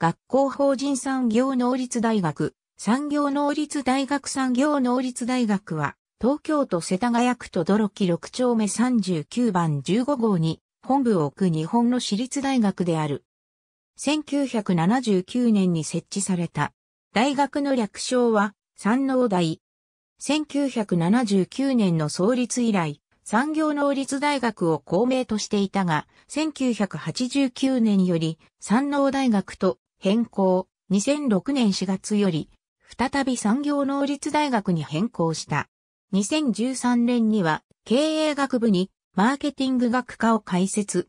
学校法人産業能率大学、産業能率大学産業能率大学は、東京都世田谷区どろ木6丁目39番15号に本部を置く日本の私立大学である。1979年に設置された。大学の略称は、産農大。1979年の創立以来、産業能率大学を公明としていたが、1989年より産農大学と変更、2006年4月より、再び産業能率大学に変更した。2013年には、経営学部に、マーケティング学科を開設。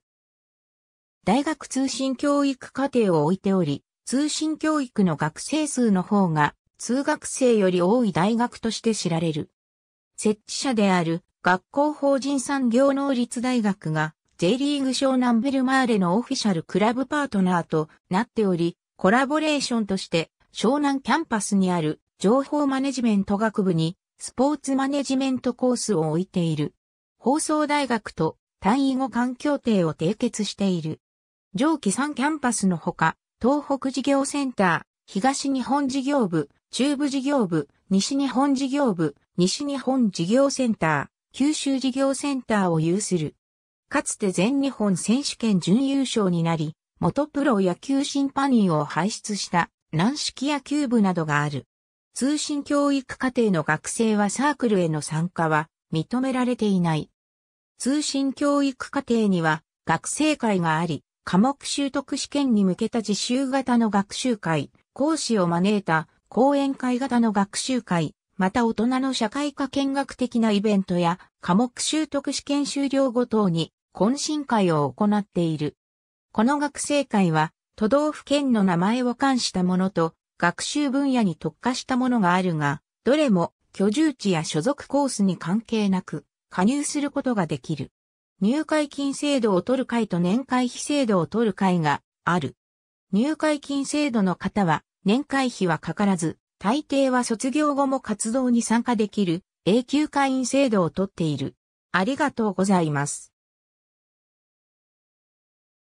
大学通信教育課程を置いており、通信教育の学生数の方が、通学生より多い大学として知られる。設置者である学校法人産業能率大学が J リーグ湘南ベルマーレのオフィシャルクラブパートナーとなっており、コラボレーションとして湘南キャンパスにある情報マネジメント学部にスポーツマネジメントコースを置いている。放送大学と単位互換協定を締結している。上記3キャンパスのほか、東北事業センター、東日本事業部、中部事業部、西日本事業部、西日本事業センター、九州事業センターを有する。かつて全日本選手権準優勝になり、元プロ野球審判員を輩出した軟式野球部などがある。通信教育課程の学生はサークルへの参加は認められていない。通信教育課程には学生会があり、科目習得試験に向けた自習型の学習会、講師を招いた講演会型の学習会、また大人の社会科見学的なイベントや科目習得試験終了後等に懇親会を行っている。この学生会は、都道府県の名前を冠したものと、学習分野に特化したものがあるが、どれも居住地や所属コースに関係なく、加入することができる。入会金制度を取る会と年会費制度を取る会がある。入会金制度の方は、年会費はかからず、大抵は卒業後も活動に参加できる永久会員制度を取っている。ありがとうございます。